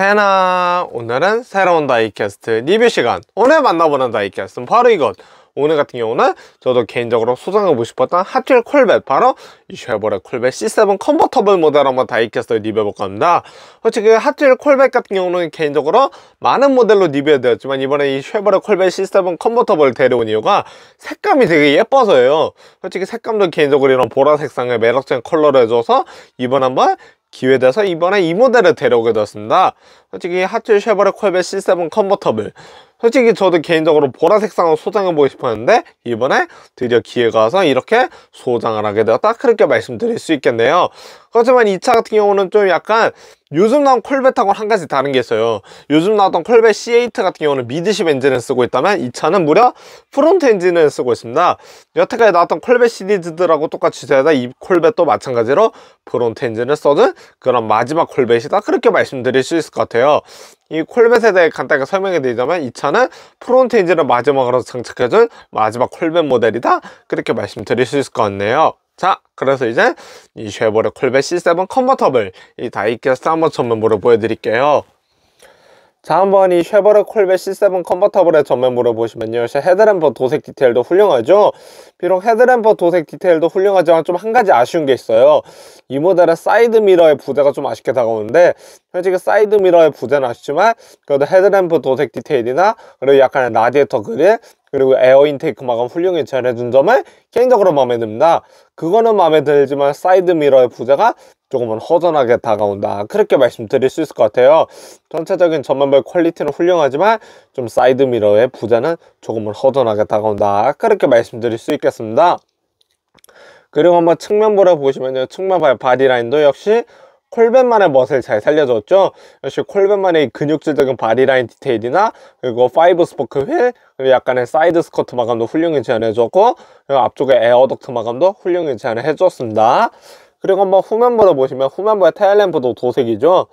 세나 오늘은 새로운 다이캐스트 리뷰 시간 오늘 만나보는 다이캐스트는 바로 이것 오늘 같은 경우는 저도 개인적으로 소장하고 싶었던 핫휠 콜벳 바로 이 쉐보레 콜벳 C7 컨버터블 모델 한번 다이캐스트 리뷰해볼까 합니다 솔직히 그 핫휠 콜벳 같은 경우는 개인적으로 많은 모델로 리뷰해드렸지만 이번에 이 쉐보레 콜벳 C7 컨버터블 데려온 이유가 색감이 되게 예뻐서예요 솔직히 색감도 개인적으로 이런 보라 색상의 매력적인 컬러를 해줘서 이번 한번 기회돼서 이번에 이 모델을 데려오게 되었습니다. 솔직히 하츠 쉐보레 콜벳 C7 컨버터블 솔직히 저도 개인적으로 보라색 상을 소장해보고 싶었는데 이번에 드디어 기회가 와서 이렇게 소장을 하게 되었다 그렇게 말씀드릴 수 있겠네요 그렇지만이 차 같은 경우는 좀 약간 요즘 나온 콜벳하고는 한 가지 다른 게 있어요 요즘 나왔던 콜벳 C8 같은 경우는 미드십 엔진을 쓰고 있다면 이 차는 무려 프론트 엔진을 쓰고 있습니다 여태까지 나왔던 콜벳 시리즈들하고 똑같이 되다 이 콜벳도 마찬가지로 프론트 엔진을 써준 그런 마지막 콜벳이다 그렇게 말씀드릴 수 있을 것 같아요 이 콜벳에 대해 간단하게 설명해 드리자면 이 차는 프론트 엔진을 마지막으로 장착해준 마지막 콜벳 모델이다 그렇게 말씀드릴 수 있을 것 같네요 자 그래서 이제 이 쉐보레 콜벳 C7 컨버터블 이다이캐아 스타머천 멤버로 보여드릴게요 자, 한번 이쉐버러 콜벳 C7 컨버터블의 전면 물어보시면요. 헤드램프 도색 디테일도 훌륭하죠? 비록 헤드램프 도색 디테일도 훌륭하지만 좀 한 가지 아쉬운 게 있어요. 이 모델은 사이드 미러의 부대가좀 아쉽게 다가오는데 솔직히 사이드 미러의 부대는 아쉽지만 그래도 헤드램프 도색 디테일이나 그리고 약간의 라디에이터 그릴 그리고 에어 인테이크 마감 훌륭히 잘해준 점을 개인적으로 마음에 듭니다. 그거는 마음에 들지만 사이드 미러의 부재가 조금은 허전하게 다가온다 그렇게 말씀드릴 수 있을 것 같아요 전체적인 전면별 퀄리티는 훌륭하지만 좀 사이드 미러의 부재는 조금은 허전하게 다가온다 그렇게 말씀드릴 수 있겠습니다 그리고 한번 측면 보라 보시면요 측면 발 바디 라인도 역시 콜백만의 멋을 잘 살려줬죠 역시 콜백만의 근육질적인 바디라인 디테일이나 그리고 5 스포크 휠 그리고 약간의 사이드 스커트 마감도 훌륭히 제안해줬고 그리고 앞쪽에 에어 덕트 마감도 훌륭히 제안해줬습니다 그리고 한번 후면부를 보시면 후면부의 테일램프도 도색이죠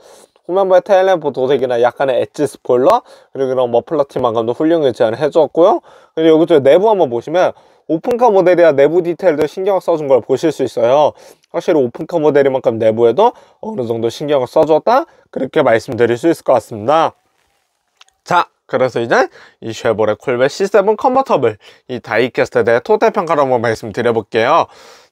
후면부의 테일램프 도색이나 약간의 엣지 스포일러 그리고 이런 머플러 티 마감도 훌륭히 제안해줬고요 그리고 여기 쪽 내부 한번 보시면 오픈카 모델이라 내부 디테일도 신경을 써준 걸 보실 수 있어요 확실히 오픈카 모델이만큼 내부에도 어느 정도 신경을 써줬다 그렇게 말씀드릴 수 있을 것 같습니다 자 그래서 이제 이 쉐보레 콜벳 C7 컨버터블 이 다이캐스트에 대해 토탈 평가를 한번 말씀드려 볼게요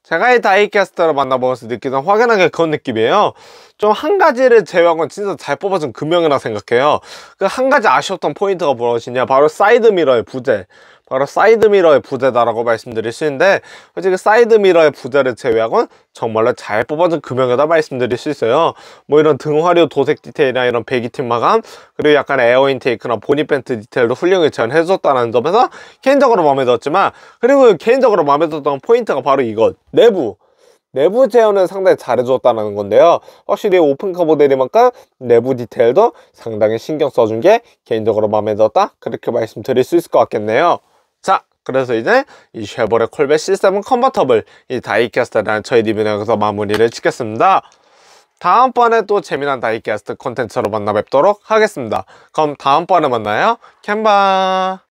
제가이 다이캐스터를 만나보면서 느끼던 확연하게 그런 느낌이에요 좀 한 가지를 제외하고는 진짜 잘 뽑아준 금형이라 생각해요 그 한 가지 아쉬웠던 포인트가 무엇이냐 바로 사이드미러의 부재 바로 사이드미러의 부재다라고 말씀드릴 수 있는데 솔직히 그 사이드미러의 부재를 제외하고는 정말로 잘 뽑아준 금형이다 말씀드릴 수 있어요 뭐 이런 등화류 도색 디테일이나 이런 배기팀 마감 그리고 약간 에어 인테이크나 보니밴트 디테일도 훌륭히 재현해줬다는 점에서 개인적으로 마음에 들었지만 그리고 개인적으로 마음에 들었던 포인트가 바로 이것 내부 내부 제어는 상당히 잘해줬다는 건데요 확실히 오픈카 모델이만큼 내부 디테일도 상당히 신경 써준 게 개인적으로 마음에 들었다 그렇게 말씀드릴 수 있을 것 같겠네요 자 그래서 이제 이 쉐보레 콜벳 C7 컨버터블 이 다이캐스트라는 저희 리뷰는 여기서 마무리를 짓겠습니다 다음번에 또 재미난 다이캐스트 콘텐츠로 만나 뵙도록 하겠습니다 그럼 다음번에 만나요 캔바